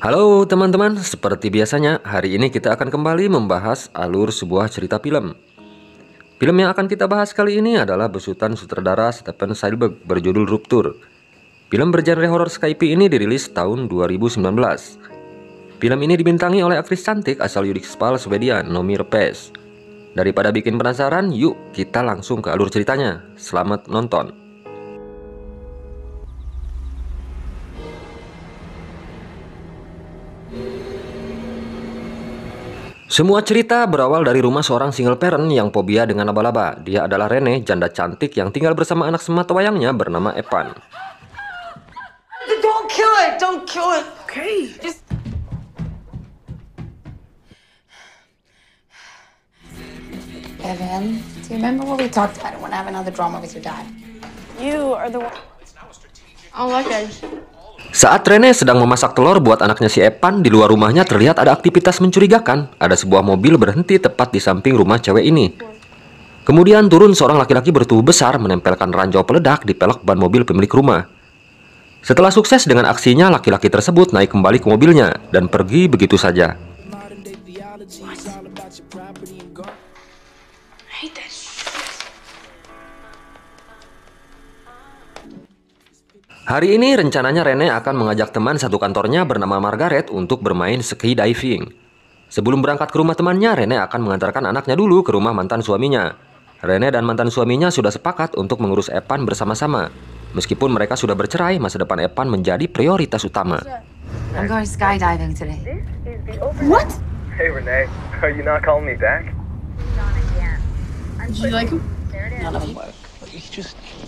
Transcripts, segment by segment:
Halo teman-teman, seperti biasanya hari ini kita akan kembali membahas alur sebuah cerita film. Film yang akan kita bahas kali ini adalah besutan sutradara Stephen Spielberg berjudul Rupture. Film bergenre horor Skype ini dirilis tahun 2019. Film ini dibintangi oleh aktris cantik asal Spal Swedia, Nomi Repes. Daripada bikin penasaran, yuk kita langsung ke alur ceritanya. Selamat nonton. Semua cerita berawal dari rumah seorang single parent yang fobia dengan laba-laba. Dia adalah Rene, janda cantik yang tinggal bersama anak semata wayangnya bernama Evan. Don't kill it, don't kill it. Okay. Just... Evan, do you remember what we talked about? I want to have another drama with your dad. You are the one. Oh, okay. Saat Rene sedang memasak telur buat anaknya si Epan, di luar rumahnya terlihat ada aktivitas mencurigakan. Ada sebuah mobil berhenti tepat di samping rumah cewek ini. Kemudian turun seorang laki-laki bertubuh besar menempelkan ranjau peledak di pelek ban mobil pemilik rumah. Setelah sukses dengan aksinya, laki-laki tersebut naik kembali ke mobilnya dan pergi begitu saja. Hari ini rencananya Rene akan mengajak teman satu kantornya bernama Margaret untuk bermain ski diving. Sebelum berangkat ke rumah temannya, Rene akan mengantarkan anaknya dulu ke rumah mantan suaminya. Rene dan mantan suaminya sudah sepakat untuk mengurus Epan bersama-sama. Meskipun mereka sudah bercerai, masa depan Epan menjadi prioritas utama. I'm What?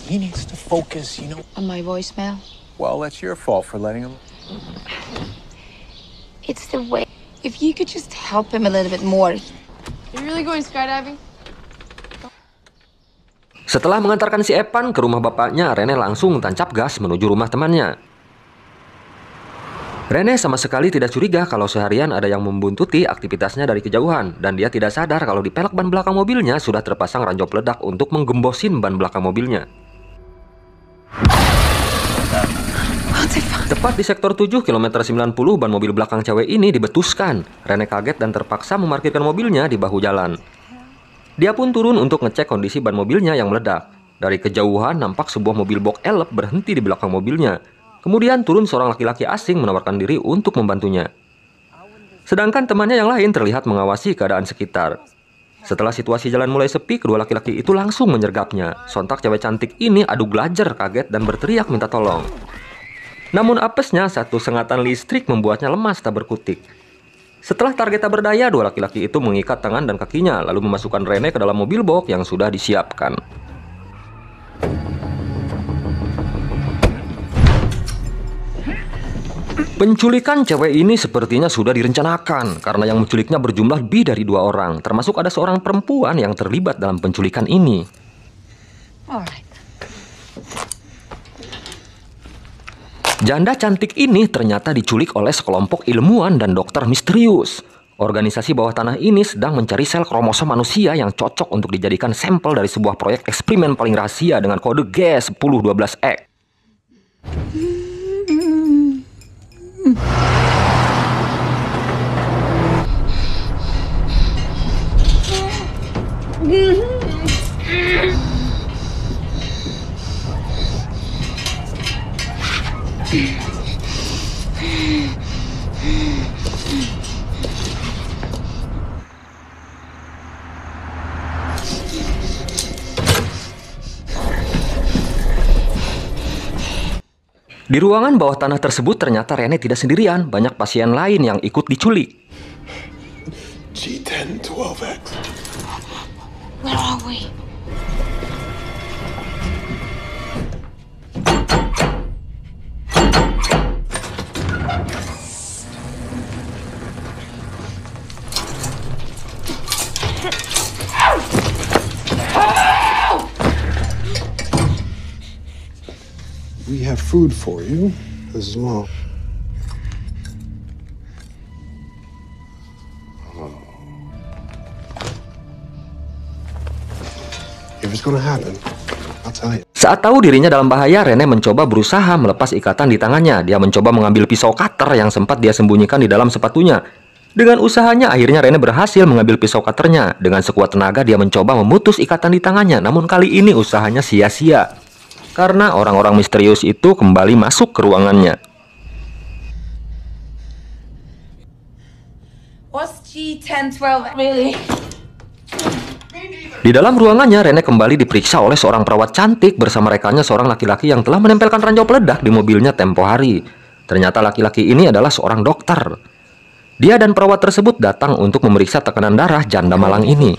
He needs to focus, you know. On my voicemail? Well, that's your fault for letting him. It's the way. If you could just help him a little bit more. You really going skydiving? Setelah mengantarkan si Evan ke rumah bapaknya, Rene langsung tancap gas menuju rumah temannya. Rene sama sekali tidak curiga kalau seharian ada yang membuntuti aktivitasnya dari kejauhan dan dia tidak sadar kalau di pelek ban belakang mobilnya sudah terpasang ranjau peledak untuk menggembosin ban belakang mobilnya. Tepat di sektor 7 km 90 ban mobil belakang cewek ini dibetuskan. Rene kaget dan terpaksa memarkirkan mobilnya di bahu jalan. Dia pun turun untuk ngecek kondisi ban mobilnya yang meledak. Dari kejauhan nampak sebuah mobil box elep berhenti di belakang mobilnya. Kemudian turun seorang laki-laki asing menawarkan diri untuk membantunya. Sedangkan temannya yang lain terlihat mengawasi keadaan sekitar. Setelah situasi jalan mulai sepi, kedua laki-laki itu langsung menyergapnya. Sontak cewek cantik ini adu gelajar kaget dan berteriak minta tolong. Namun apesnya satu sengatan listrik membuatnya lemas tak berkutik. Setelah target tak berdaya, dua laki-laki itu mengikat tangan dan kakinya lalu memasukkan Rene ke dalam mobil box yang sudah disiapkan. Penculikan cewek ini sepertinya sudah direncanakan karena yang menculiknya berjumlah lebih dari dua orang, termasuk ada seorang perempuan yang terlibat dalam penculikan ini. Alright. Janda cantik ini ternyata diculik oleh sekelompok ilmuwan dan dokter misterius. Organisasi bawah tanah ini sedang mencari sel kromosom manusia yang cocok untuk dijadikan sampel dari sebuah proyek eksperimen paling rahasia dengan kode G1012X. Di ruangan bawah tanah tersebut ternyata Rene tidak sendirian, banyak pasien lain yang ikut diculik. g x Where We have food for you as well. Oh. If Saat tahu dirinya dalam bahaya, Rene mencoba berusaha melepas ikatan di tangannya. Dia mencoba mengambil pisau cutter yang sempat dia sembunyikan di dalam sepatunya. Dengan usahanya, akhirnya Rene berhasil mengambil pisau cutternya. Dengan sekuat tenaga, dia mencoba memutus ikatan di tangannya. Namun kali ini usahanya sia-sia karena orang-orang misterius itu kembali masuk ke ruangannya. Di dalam ruangannya, Rene kembali diperiksa oleh seorang perawat cantik bersama rekannya seorang laki-laki yang telah menempelkan ranjau peledak di mobilnya tempo hari. Ternyata laki-laki ini adalah seorang dokter. Dia dan perawat tersebut datang untuk memeriksa tekanan darah janda malang ini.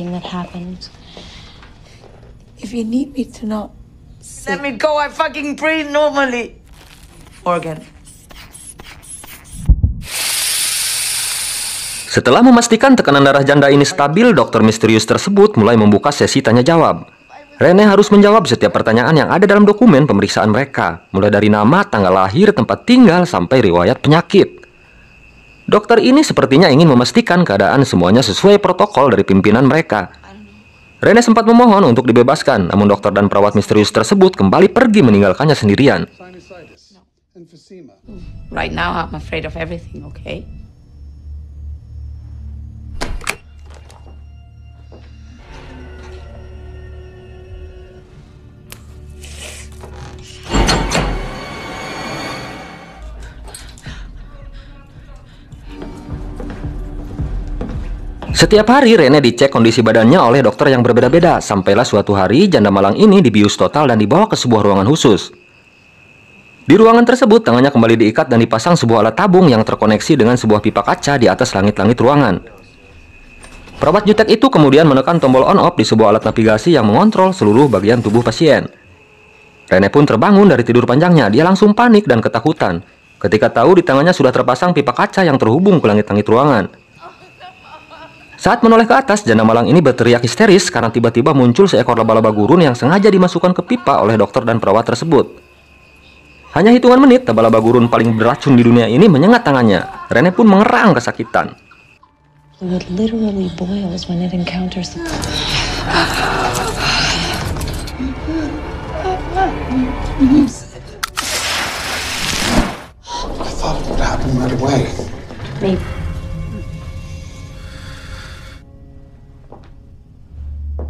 Sí. Let me go, I fucking breathe normally. Organ. Setelah memastikan tekanan darah janda ini stabil, dokter misterius tersebut mulai membuka sesi tanya-jawab. Rene harus menjawab setiap pertanyaan yang ada dalam dokumen pemeriksaan mereka, mulai dari nama, tanggal lahir, tempat tinggal, sampai riwayat penyakit. Dokter ini sepertinya ingin memastikan keadaan semuanya sesuai protokol dari pimpinan mereka, Rene sempat memohon untuk dibebaskan, namun dokter dan perawat misterius tersebut kembali pergi meninggalkannya sendirian. Right now I'm afraid of everything, okay? Setiap hari Rene dicek kondisi badannya oleh dokter yang berbeda-beda, sampailah suatu hari janda malang ini dibius total dan dibawa ke sebuah ruangan khusus. Di ruangan tersebut, tangannya kembali diikat dan dipasang sebuah alat tabung yang terkoneksi dengan sebuah pipa kaca di atas langit-langit ruangan. Perawat jutek itu kemudian menekan tombol on-off di sebuah alat navigasi yang mengontrol seluruh bagian tubuh pasien. Rene pun terbangun dari tidur panjangnya, dia langsung panik dan ketakutan ketika tahu di tangannya sudah terpasang pipa kaca yang terhubung ke langit-langit ruangan. Saat menoleh ke atas, Janda Malang ini berteriak histeris karena tiba-tiba muncul seekor laba-laba gurun yang sengaja dimasukkan ke pipa oleh dokter dan perawat tersebut. Hanya hitungan menit, laba-laba gurun paling beracun di dunia ini menyengat tangannya. Rene pun mengerang kesakitan. Maybe.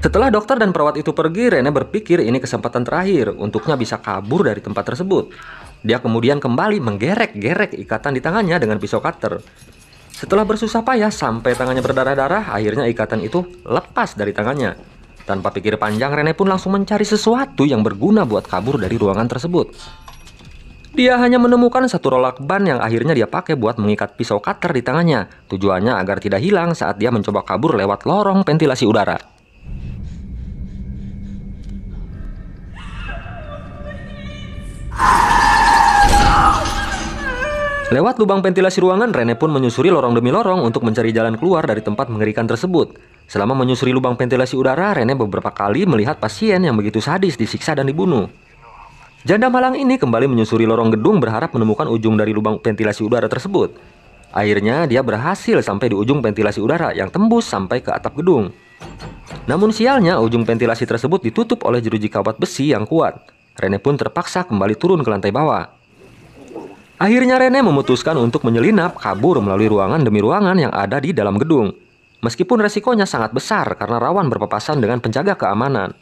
Setelah dokter dan perawat itu pergi, Rene berpikir ini kesempatan terakhir untuknya bisa kabur dari tempat tersebut. Dia kemudian kembali menggerek-gerek ikatan di tangannya dengan pisau cutter. Setelah bersusah payah sampai tangannya berdarah-darah, akhirnya ikatan itu lepas dari tangannya. Tanpa pikir panjang, Rene pun langsung mencari sesuatu yang berguna buat kabur dari ruangan tersebut. Dia hanya menemukan satu rolak ban yang akhirnya dia pakai buat mengikat pisau cutter di tangannya, tujuannya agar tidak hilang saat dia mencoba kabur lewat lorong ventilasi udara. Lewat lubang ventilasi ruangan, Rene pun menyusuri lorong demi lorong untuk mencari jalan keluar dari tempat mengerikan tersebut. Selama menyusuri lubang ventilasi udara, Rene beberapa kali melihat pasien yang begitu sadis disiksa dan dibunuh. Janda malang ini kembali menyusuri lorong gedung berharap menemukan ujung dari lubang ventilasi udara tersebut. Akhirnya dia berhasil sampai di ujung ventilasi udara yang tembus sampai ke atap gedung. Namun sialnya ujung ventilasi tersebut ditutup oleh jeruji kawat besi yang kuat. Rene pun terpaksa kembali turun ke lantai bawah. Akhirnya Rene memutuskan untuk menyelinap kabur melalui ruangan demi ruangan yang ada di dalam gedung. Meskipun resikonya sangat besar karena rawan berpapasan dengan penjaga keamanan.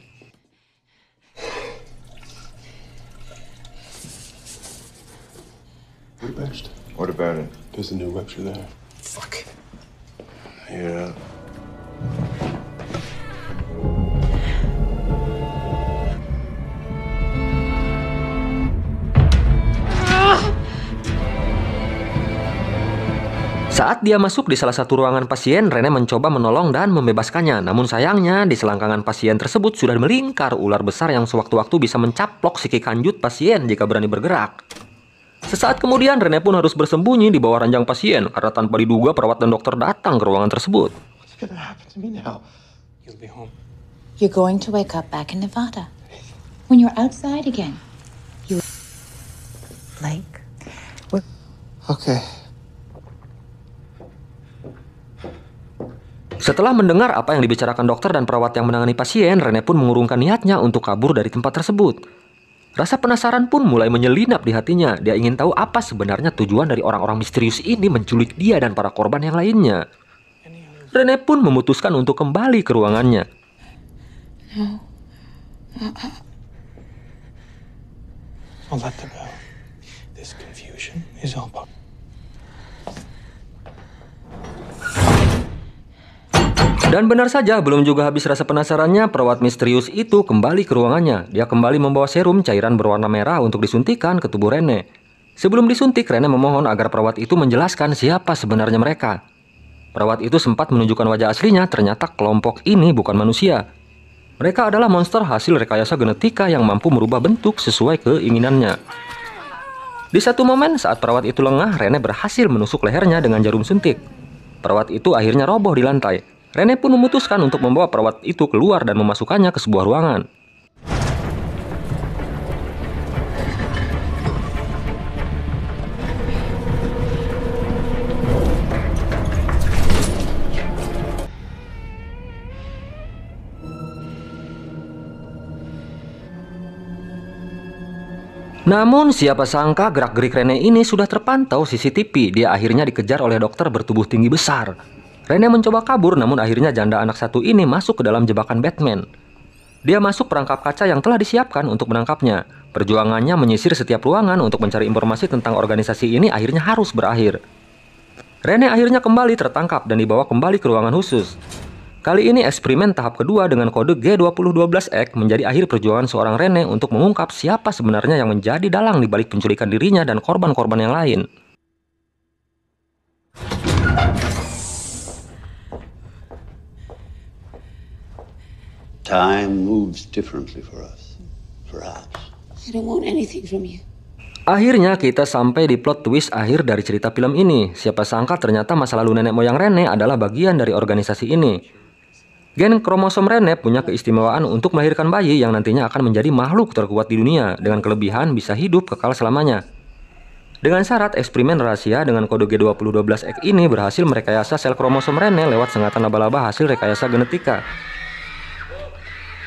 What about it? There's a new lecture there. Fuck. Yeah. Saat dia masuk di salah satu ruangan pasien, Rene mencoba menolong dan membebaskannya. Namun sayangnya, di selangkangan pasien tersebut sudah melingkar ular besar yang sewaktu-waktu bisa mencaplok si kanjut pasien jika berani bergerak. Sesaat kemudian, Rene pun harus bersembunyi di bawah ranjang pasien karena tanpa diduga perawat dan dokter datang ke ruangan tersebut. Okay. Setelah mendengar apa yang dibicarakan dokter dan perawat yang menangani pasien, Rene pun mengurungkan niatnya untuk kabur dari tempat tersebut. Rasa penasaran pun mulai menyelinap di hatinya. Dia ingin tahu apa sebenarnya tujuan dari orang-orang misterius ini menculik dia dan para korban yang lainnya. Rene pun memutuskan untuk kembali ke ruangannya. No. let them go. This confusion is all about Dan benar saja, belum juga habis rasa penasarannya, perawat misterius itu kembali ke ruangannya. Dia kembali membawa serum cairan berwarna merah untuk disuntikan ke tubuh Rene. Sebelum disuntik, Rene memohon agar perawat itu menjelaskan siapa sebenarnya mereka. Perawat itu sempat menunjukkan wajah aslinya, ternyata kelompok ini bukan manusia. Mereka adalah monster hasil rekayasa genetika yang mampu merubah bentuk sesuai keinginannya. Di satu momen saat perawat itu lengah, Rene berhasil menusuk lehernya dengan jarum suntik. Perawat itu akhirnya roboh di lantai. Rene pun memutuskan untuk membawa perawat itu keluar dan memasukkannya ke sebuah ruangan. Namun siapa sangka gerak-gerik Rene ini sudah terpantau CCTV, dia akhirnya dikejar oleh dokter bertubuh tinggi besar. Rene mencoba kabur namun akhirnya janda anak satu ini masuk ke dalam jebakan Batman. Dia masuk perangkap kaca yang telah disiapkan untuk menangkapnya. Perjuangannya menyisir setiap ruangan untuk mencari informasi tentang organisasi ini akhirnya harus berakhir. Rene akhirnya kembali tertangkap dan dibawa kembali ke ruangan khusus. Kali ini eksperimen tahap kedua dengan kode G2012X menjadi akhir perjuangan seorang Rene untuk mengungkap siapa sebenarnya yang menjadi dalang di balik penculikan dirinya dan korban-korban yang lain. Time moves differently for us. For I don't want anything from you. Akhirnya kita sampai di plot twist akhir dari cerita film ini. Siapa sangka ternyata masa lalu nenek moyang Rene adalah bagian dari organisasi ini. Gen kromosom Rene punya keistimewaan untuk melahirkan bayi yang nantinya akan menjadi makhluk terkuat di dunia dengan kelebihan bisa hidup kekal selamanya. Dengan syarat eksperimen rahasia dengan kode G2012X ini berhasil merekayasa sel kromosom Rene lewat sengatan laba-laba hasil rekayasa genetika.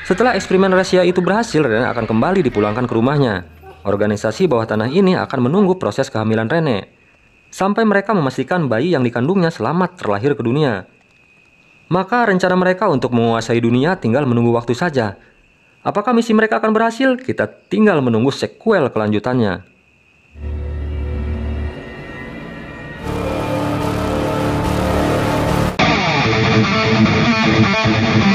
Setelah eksperimen rahasia itu berhasil, Rene akan kembali dipulangkan ke rumahnya. Organisasi bawah tanah ini akan menunggu proses kehamilan Rene. Sampai mereka memastikan bayi yang dikandungnya selamat terlahir ke dunia. Maka rencana mereka untuk menguasai dunia tinggal menunggu waktu saja. Apakah misi mereka akan berhasil? Kita tinggal menunggu sequel kelanjutannya. right back.